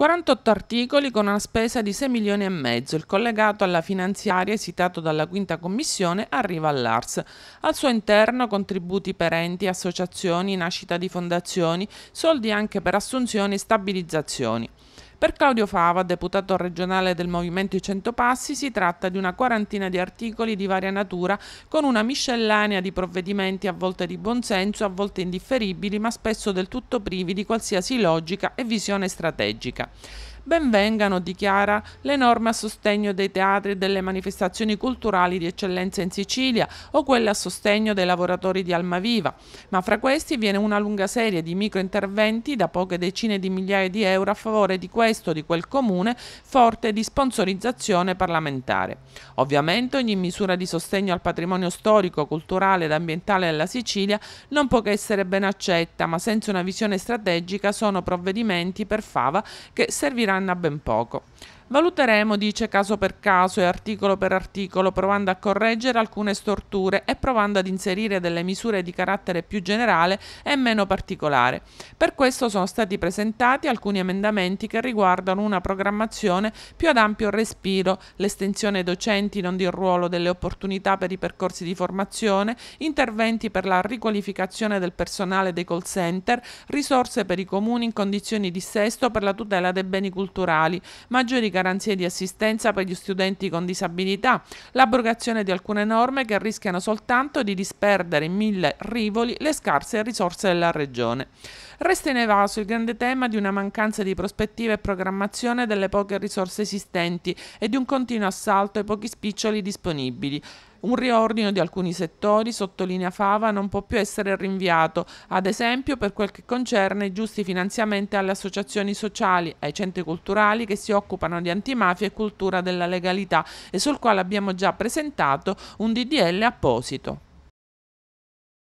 48 articoli con una spesa di 6 milioni e mezzo. Il collegato alla finanziaria esitato dalla quinta commissione arriva all'ARS. Al suo interno contributi per enti, associazioni, nascita di fondazioni, soldi anche per assunzioni e stabilizzazioni. Per Claudio Fava, deputato regionale del Movimento I 100 Passi, si tratta di una quarantina di articoli di varia natura con una miscellanea di provvedimenti a volte di buonsenso, a volte indifferibili, ma spesso del tutto privi di qualsiasi logica e visione strategica benvengano, dichiara, le norme a sostegno dei teatri e delle manifestazioni culturali di eccellenza in Sicilia o quelle a sostegno dei lavoratori di Almaviva, ma fra questi viene una lunga serie di microinterventi da poche decine di migliaia di euro a favore di questo o di quel comune, forte di sponsorizzazione parlamentare. Ovviamente ogni misura di sostegno al patrimonio storico, culturale ed ambientale della Sicilia non può che essere ben accetta, ma senza una visione strategica sono provvedimenti per Fava che serviranno serviranno a ben poco. Valuteremo, dice, caso per caso e articolo per articolo, provando a correggere alcune storture e provando ad inserire delle misure di carattere più generale e meno particolare. Per questo sono stati presentati alcuni emendamenti che riguardano una programmazione più ad ampio respiro, l'estensione docenti non di ruolo delle opportunità per i percorsi di formazione, interventi per la riqualificazione del personale dei call center, risorse per i comuni in condizioni di sesto per la tutela dei beni culturali, maggiori garanzie garanzie di assistenza per gli studenti con disabilità, l'abrogazione di alcune norme che rischiano soltanto di disperdere in mille rivoli le scarse risorse della Regione. Resta in evaso il grande tema di una mancanza di prospettiva e programmazione delle poche risorse esistenti e di un continuo assalto ai pochi spiccioli disponibili. Un riordino di alcuni settori, sottolinea Fava, non può più essere rinviato, ad esempio per quel che concerne i giusti finanziamenti alle associazioni sociali, ai centri culturali che si occupano di antimafia e cultura della legalità e sul quale abbiamo già presentato un DDL apposito.